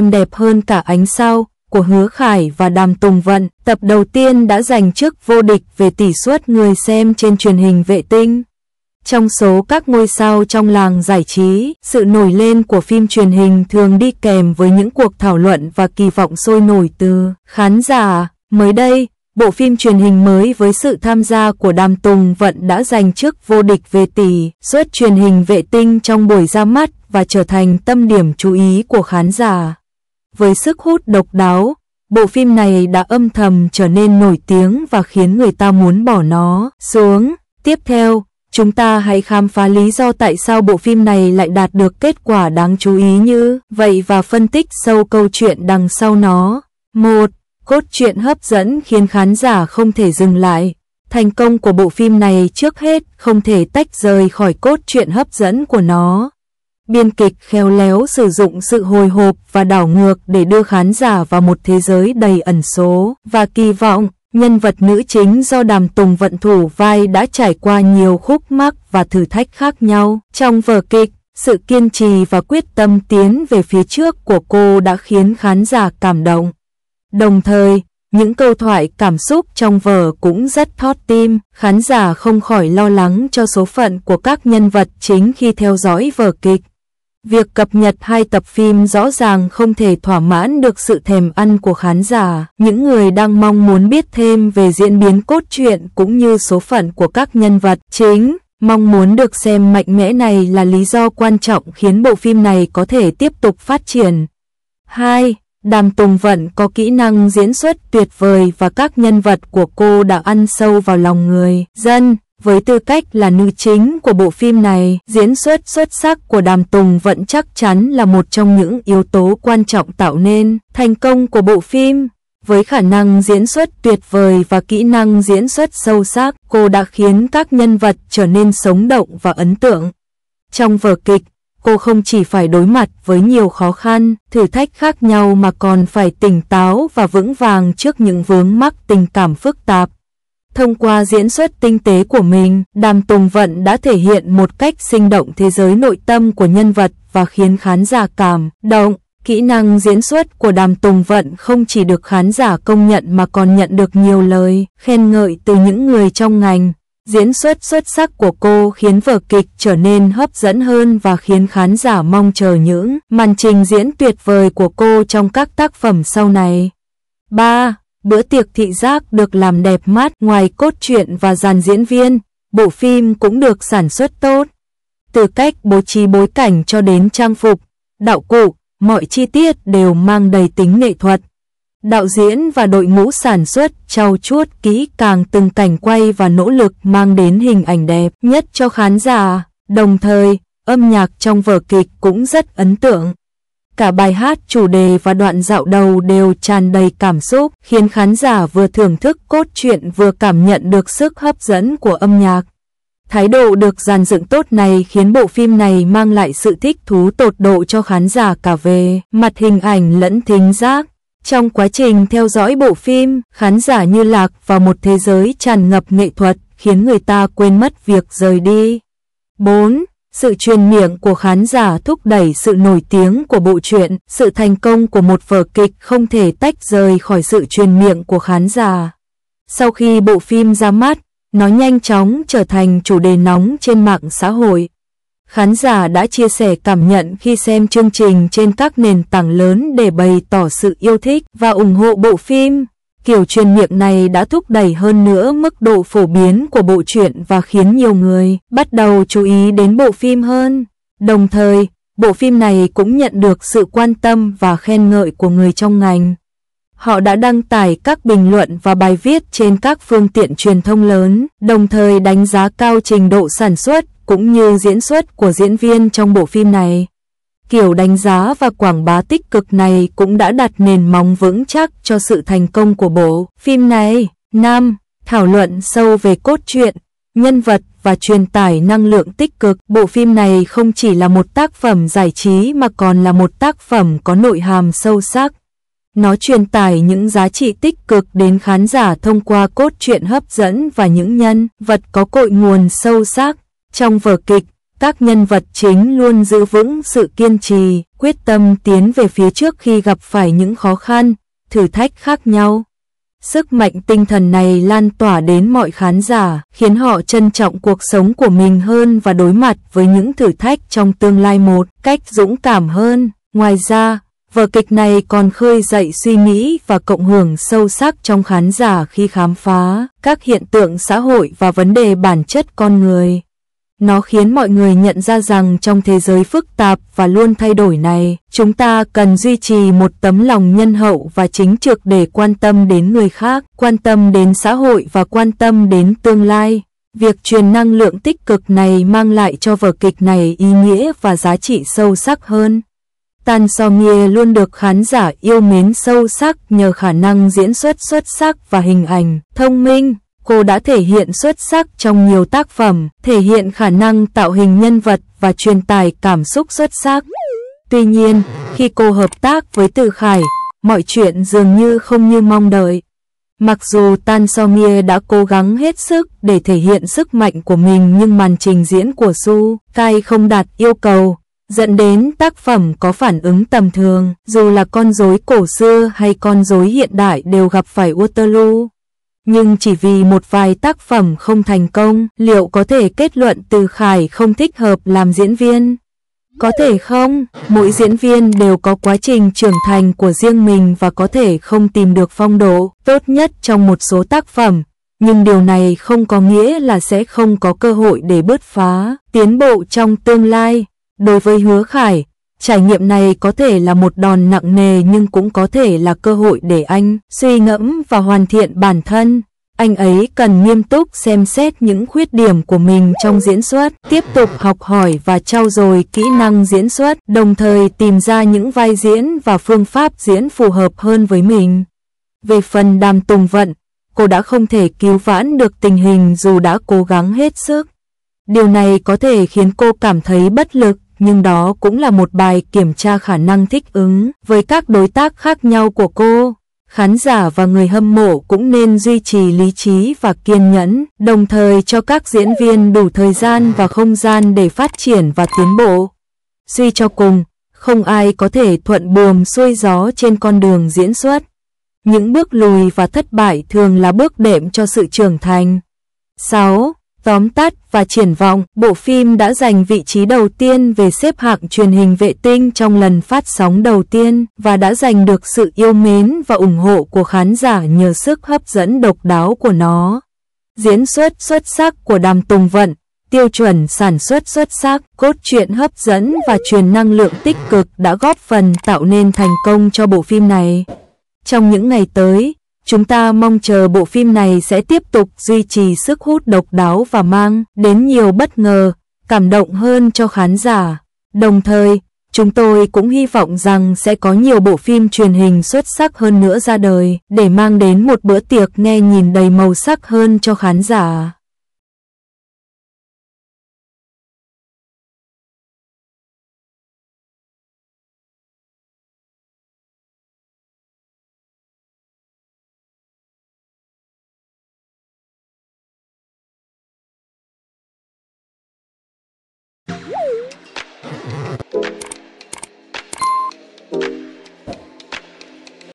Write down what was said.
em đẹp hơn cả ánh sao của Hứa Khải và Đàm Tùng Vận. Tập đầu tiên đã giành chức vô địch về tỷ suất người xem trên truyền hình vệ tinh. Trong số các ngôi sao trong làng giải trí, sự nổi lên của phim truyền hình thường đi kèm với những cuộc thảo luận và kỳ vọng sôi nổi từ khán giả. Mới đây, bộ phim truyền hình mới với sự tham gia của Đàm Tùng Vận đã giành chức vô địch về tỷ suất truyền hình vệ tinh trong buổi ra mắt và trở thành tâm điểm chú ý của khán giả. Với sức hút độc đáo, bộ phim này đã âm thầm trở nên nổi tiếng và khiến người ta muốn bỏ nó xuống. Tiếp theo, chúng ta hãy khám phá lý do tại sao bộ phim này lại đạt được kết quả đáng chú ý như vậy và phân tích sâu câu chuyện đằng sau nó. một Cốt truyện hấp dẫn khiến khán giả không thể dừng lại. Thành công của bộ phim này trước hết không thể tách rời khỏi cốt truyện hấp dẫn của nó. Biên kịch khéo léo sử dụng sự hồi hộp và đảo ngược để đưa khán giả vào một thế giới đầy ẩn số và kỳ vọng. Nhân vật nữ chính do Đàm Tùng vận thủ vai đã trải qua nhiều khúc mắc và thử thách khác nhau. Trong vở kịch, sự kiên trì và quyết tâm tiến về phía trước của cô đã khiến khán giả cảm động. Đồng thời, những câu thoại cảm xúc trong vở cũng rất thót tim, khán giả không khỏi lo lắng cho số phận của các nhân vật chính khi theo dõi vở kịch. Việc cập nhật hai tập phim rõ ràng không thể thỏa mãn được sự thèm ăn của khán giả, những người đang mong muốn biết thêm về diễn biến cốt truyện cũng như số phận của các nhân vật chính. Mong muốn được xem mạnh mẽ này là lý do quan trọng khiến bộ phim này có thể tiếp tục phát triển. 2. Đàm Tùng Vận có kỹ năng diễn xuất tuyệt vời và các nhân vật của cô đã ăn sâu vào lòng người dân với tư cách là nữ chính của bộ phim này, diễn xuất xuất sắc của Đàm Tùng vẫn chắc chắn là một trong những yếu tố quan trọng tạo nên thành công của bộ phim. Với khả năng diễn xuất tuyệt vời và kỹ năng diễn xuất sâu sắc, cô đã khiến các nhân vật trở nên sống động và ấn tượng. Trong vở kịch, cô không chỉ phải đối mặt với nhiều khó khăn, thử thách khác nhau mà còn phải tỉnh táo và vững vàng trước những vướng mắc tình cảm phức tạp. Thông qua diễn xuất tinh tế của mình, Đàm Tùng Vận đã thể hiện một cách sinh động thế giới nội tâm của nhân vật và khiến khán giả cảm động. Kỹ năng diễn xuất của Đàm Tùng Vận không chỉ được khán giả công nhận mà còn nhận được nhiều lời khen ngợi từ những người trong ngành. Diễn xuất xuất sắc của cô khiến vở kịch trở nên hấp dẫn hơn và khiến khán giả mong chờ những màn trình diễn tuyệt vời của cô trong các tác phẩm sau này. 3. Bữa tiệc thị giác được làm đẹp mắt ngoài cốt truyện và dàn diễn viên, bộ phim cũng được sản xuất tốt. Từ cách bố trí bối cảnh cho đến trang phục, đạo cụ, mọi chi tiết đều mang đầy tính nghệ thuật. Đạo diễn và đội ngũ sản xuất trau chuốt kỹ càng từng cảnh quay và nỗ lực mang đến hình ảnh đẹp nhất cho khán giả. Đồng thời, âm nhạc trong vở kịch cũng rất ấn tượng. Cả bài hát chủ đề và đoạn dạo đầu đều tràn đầy cảm xúc, khiến khán giả vừa thưởng thức cốt truyện vừa cảm nhận được sức hấp dẫn của âm nhạc. Thái độ được dàn dựng tốt này khiến bộ phim này mang lại sự thích thú tột độ cho khán giả cả về mặt hình ảnh lẫn thính giác. Trong quá trình theo dõi bộ phim, khán giả như lạc vào một thế giới tràn ngập nghệ thuật, khiến người ta quên mất việc rời đi. 4. Sự truyền miệng của khán giả thúc đẩy sự nổi tiếng của bộ truyện, sự thành công của một vở kịch không thể tách rời khỏi sự truyền miệng của khán giả. Sau khi bộ phim ra mắt, nó nhanh chóng trở thành chủ đề nóng trên mạng xã hội. Khán giả đã chia sẻ cảm nhận khi xem chương trình trên các nền tảng lớn để bày tỏ sự yêu thích và ủng hộ bộ phim kiểu truyền miệng này đã thúc đẩy hơn nữa mức độ phổ biến của bộ truyện và khiến nhiều người bắt đầu chú ý đến bộ phim hơn. Đồng thời, bộ phim này cũng nhận được sự quan tâm và khen ngợi của người trong ngành. Họ đã đăng tải các bình luận và bài viết trên các phương tiện truyền thông lớn, đồng thời đánh giá cao trình độ sản xuất cũng như diễn xuất của diễn viên trong bộ phim này. Kiểu đánh giá và quảng bá tích cực này cũng đã đặt nền móng vững chắc cho sự thành công của bộ phim này. Nam, thảo luận sâu về cốt truyện, nhân vật và truyền tải năng lượng tích cực. Bộ phim này không chỉ là một tác phẩm giải trí mà còn là một tác phẩm có nội hàm sâu sắc. Nó truyền tải những giá trị tích cực đến khán giả thông qua cốt truyện hấp dẫn và những nhân vật có cội nguồn sâu sắc. Trong vở kịch, các nhân vật chính luôn giữ vững sự kiên trì, quyết tâm tiến về phía trước khi gặp phải những khó khăn, thử thách khác nhau. Sức mạnh tinh thần này lan tỏa đến mọi khán giả, khiến họ trân trọng cuộc sống của mình hơn và đối mặt với những thử thách trong tương lai một cách dũng cảm hơn. Ngoài ra, vở kịch này còn khơi dậy suy nghĩ và cộng hưởng sâu sắc trong khán giả khi khám phá các hiện tượng xã hội và vấn đề bản chất con người. Nó khiến mọi người nhận ra rằng trong thế giới phức tạp và luôn thay đổi này, chúng ta cần duy trì một tấm lòng nhân hậu và chính trực để quan tâm đến người khác, quan tâm đến xã hội và quan tâm đến tương lai. Việc truyền năng lượng tích cực này mang lại cho vở kịch này ý nghĩa và giá trị sâu sắc hơn. Tan So Nghia luôn được khán giả yêu mến sâu sắc nhờ khả năng diễn xuất xuất sắc và hình ảnh, thông minh, cô đã thể hiện xuất sắc trong nhiều tác phẩm, thể hiện khả năng tạo hình nhân vật và truyền tải cảm xúc xuất sắc. Tuy nhiên, khi cô hợp tác với Từ Khải, mọi chuyện dường như không như mong đợi. Mặc dù Tan So Somia đã cố gắng hết sức để thể hiện sức mạnh của mình nhưng màn trình diễn của Su Kai không đạt yêu cầu, dẫn đến tác phẩm có phản ứng tầm thường, dù là con rối cổ xưa hay con rối hiện đại đều gặp phải Waterloo nhưng chỉ vì một vài tác phẩm không thành công, liệu có thể kết luận Từ Khải không thích hợp làm diễn viên? Có thể không, mỗi diễn viên đều có quá trình trưởng thành của riêng mình và có thể không tìm được phong độ tốt nhất trong một số tác phẩm, nhưng điều này không có nghĩa là sẽ không có cơ hội để bứt phá, tiến bộ trong tương lai. Đối với Hứa Khải, Trải nghiệm này có thể là một đòn nặng nề nhưng cũng có thể là cơ hội để anh suy ngẫm và hoàn thiện bản thân. Anh ấy cần nghiêm túc xem xét những khuyết điểm của mình trong diễn xuất, tiếp tục học hỏi và trau dồi kỹ năng diễn xuất, đồng thời tìm ra những vai diễn và phương pháp diễn phù hợp hơn với mình. Về phần đàm tùng vận, cô đã không thể cứu vãn được tình hình dù đã cố gắng hết sức. Điều này có thể khiến cô cảm thấy bất lực nhưng đó cũng là một bài kiểm tra khả năng thích ứng với các đối tác khác nhau của cô. Khán giả và người hâm mộ cũng nên duy trì lý trí và kiên nhẫn, đồng thời cho các diễn viên đủ thời gian và không gian để phát triển và tiến bộ. Suy cho cùng, không ai có thể thuận buồm xuôi gió trên con đường diễn xuất. Những bước lùi và thất bại thường là bước đệm cho sự trưởng thành. 6. Tóm tắt và triển vọng, bộ phim đã giành vị trí đầu tiên về xếp hạng truyền hình vệ tinh trong lần phát sóng đầu tiên và đã giành được sự yêu mến và ủng hộ của khán giả nhờ sức hấp dẫn độc đáo của nó. Diễn xuất xuất sắc của Đàm Tùng Vận, tiêu chuẩn sản xuất xuất sắc, cốt truyện hấp dẫn và truyền năng lượng tích cực đã góp phần tạo nên thành công cho bộ phim này. Trong những ngày tới, Chúng ta mong chờ bộ phim này sẽ tiếp tục duy trì sức hút độc đáo và mang đến nhiều bất ngờ, cảm động hơn cho khán giả. Đồng thời, chúng tôi cũng hy vọng rằng sẽ có nhiều bộ phim truyền hình xuất sắc hơn nữa ra đời để mang đến một bữa tiệc nghe nhìn đầy màu sắc hơn cho khán giả.